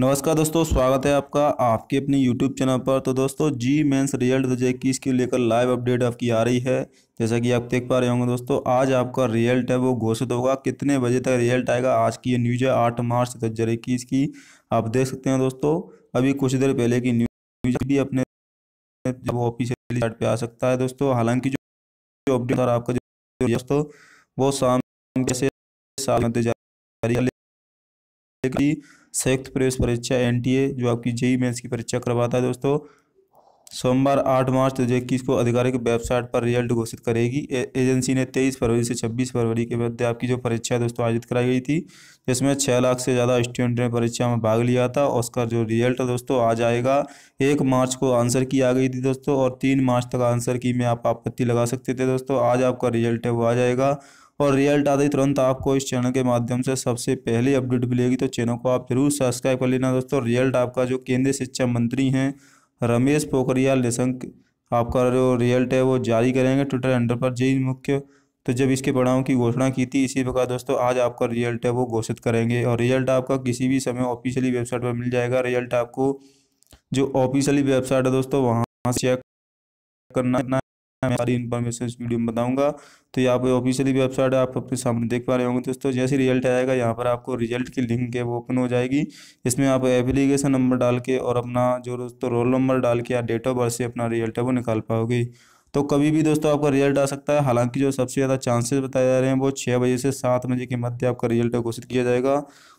नमस्कार दोस्तों स्वागत है आपका आपके अपने YouTube चैनल पर तो दोस्तों जी मेंस रिजल्ट दो हज़ार इक्कीस के लेकर लाइव अपडेट आपकी आ रही है जैसा कि आप देख पा रहे होंगे दोस्तों आज आपका रिजल्ट है वो घोषित होगा कितने बजे तक रिजल्ट आएगा आज की ये न्यूज़ है आठ मार्च दो हज़ार इक्कीस की आप देख सकते हैं दोस्तों अभी कुछ देर पहले की न्यूज भी अपने जब ऑफिशियल रिजल्ट पर आ सकता है दोस्तों हालांकि जो अपडेट आपका दोस्तों वो शाम कैसे साल जारी संयुक्त प्रवेश परीक्षा एन जो आपकी जेई मेन्स की परीक्षा करवाता है दोस्तों सोमवार 8 मार्च दो को आधिकारिक वेबसाइट पर रिजल्ट घोषित करेगी एजेंसी ने 23 फरवरी से 26 फरवरी के मध्य आपकी जो परीक्षा दोस्तों आयोजित कराई गई थी जिसमें 6 लाख से ज़्यादा स्टूडेंट ने परीक्षा में भाग लिया था उसका जो रिजल्ट है दोस्तों आ जाएगा एक मार्च को आंसर की आ गई थी दोस्तों और तीन मार्च तक आंसर की में आप आपत्ति लगा सकते थे दोस्तों आज आपका रिजल्ट है वो आ जाएगा और रिजल्ट आते ही तुरंत आपको इस चैनल के माध्यम से सबसे पहले अपडेट मिलेगी तो चैनल को आप जरूर सब्सक्राइब कर लेना दोस्तों रिजल्ट आपका जो केंद्रीय शिक्षा मंत्री हैं रमेश पोखरियाल निशंक आपका जो रिजल्ट है वो जारी करेंगे ट्विटर हैंडल पर जी मुख्य तो जब इसके पढ़ाओं की घोषणा की थी इसी प्रकार दोस्तों आज आपका रिजल्ट है वो घोषित करेंगे और रिजल्ट आपका किसी भी समय ऑफिशियली वेबसाइट पर मिल जाएगा रिजल्ट आपको जो ऑफिशियली वेबसाइट है दोस्तों वहाँ चेक करना मैं सारी इन्फॉर्मेशन इस वीडियो में बताऊंगा तो यहाँ पे ऑफिशियली वेबसाइट आप अपने सामने देख पा रहे होंगे दोस्तों जैसे रिजल्ट आएगा यहाँ पर आपको रिजल्ट की लिंक है वो ओपन हो जाएगी इसमें आप एप्लीकेशन नंबर डाल के और अपना जो दोस्तों रोल नंबर डाल के या डेट ऑफ बर्थ से अपना रिजल्ट है वो निकाल पाओगे तो कभी भी दोस्तों आपका रिजल्ट आ सकता है हालांकि जो सबसे ज़्यादा चांसेस बताए जा रहे हैं वो छः बजे से सात बजे के मध्य आपका रिजल्ट घोषित किया जाएगा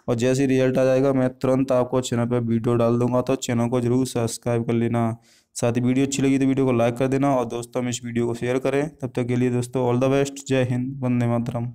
और जैसे ही रिजल्ट आ जाएगा मैं तुरंत आपको चैनल पर वीडियो डाल दूंगा तो चैनल को जरूर सब्सक्राइब कर लेना साथ ही वीडियो अच्छी लगी तो वीडियो को लाइक कर देना और दोस्तों हम इस वीडियो को शेयर करें तब तक के लिए दोस्तों ऑल द बेस्ट जय हिंद वंदे मातरम